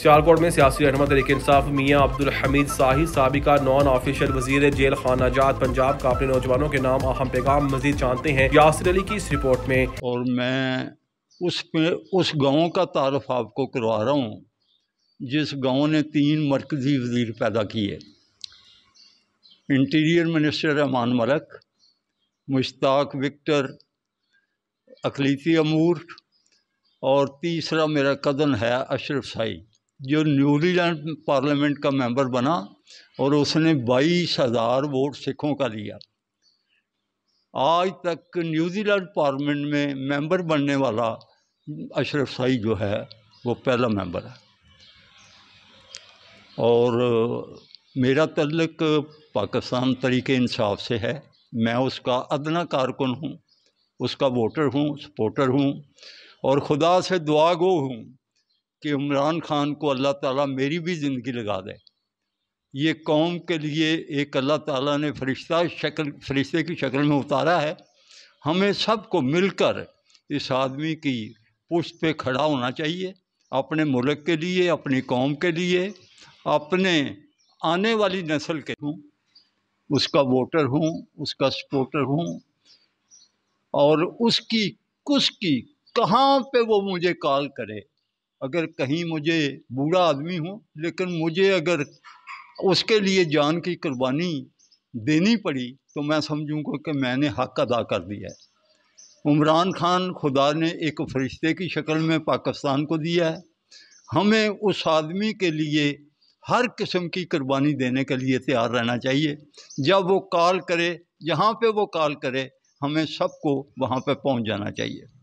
सियालकोट में सियासी रहन तरीके इंसाफ मियाँ अब्दुल हमीद साहि सबका नॉन ऑफिशियल वजीर जेल खाना जात पंजाब का अपने नौजवानों के नाम अहम पैगाम मजीद जानते हैं यासर अली की इस रिपोर्ट में और मैं उस पे उस गाँव का तारफ आपको करवा रहा हूँ जिस गाँव ने तीन मरकजी वजीर पैदा किए इंटीरियर मिनिस्टर रहमान मलक मुश्ताक विक्टर अखिलती अमूर और तीसरा मेरा कदन है अशरफ साई जो न्यूजीलैंड पार्लियामेंट का मेंबर बना और उसने बाईस हज़ार वोट सिखों का लिया आज तक न्यूजीलैंड पार्लियामेंट में मेंबर बनने वाला अशरफ शाही जो है वो पहला मेंबर है और मेरा तल्लक पाकिस्तान तरीके इंसाफ से है मैं उसका अदना कारकुन हूँ उसका वोटर हूँ सपोर्टर हूँ और ख़ुदा से दुआ गो हूँ कि इमरान खान को अल्लाह ताला मेरी भी ज़िंदगी लगा दे ये कौम के लिए एक अल्लाह ताला ने फरिश्ता शक्ल फरिश्ते की शक्ल में उतारा है हमें सबको मिलकर इस आदमी की पुष्ट पे खड़ा होना चाहिए अपने मुल्क के लिए अपनी कौम के लिए अपने आने वाली नस्ल के हूँ उसका वोटर हूँ उसका सपोर्टर हूँ और उसकी कुछ की कहाँ पे वो मुझे कॉल करे अगर कहीं मुझे बूढ़ा आदमी हूँ लेकिन मुझे अगर उसके लिए जान की कुर्बानी देनी पड़ी तो मैं समझूँगा कि मैंने हक अदा कर दिया है उमरान खान खुदा ने एक फरिश्ते की शक्ल में पाकिस्तान को दिया है हमें उस आदमी के लिए हर किस्म की कुर्बानी देने के लिए तैयार रहना चाहिए जब वो कॉल करे जहाँ पे वो कॉल करे हमें सबको वहाँ पे पहुँच जाना चाहिए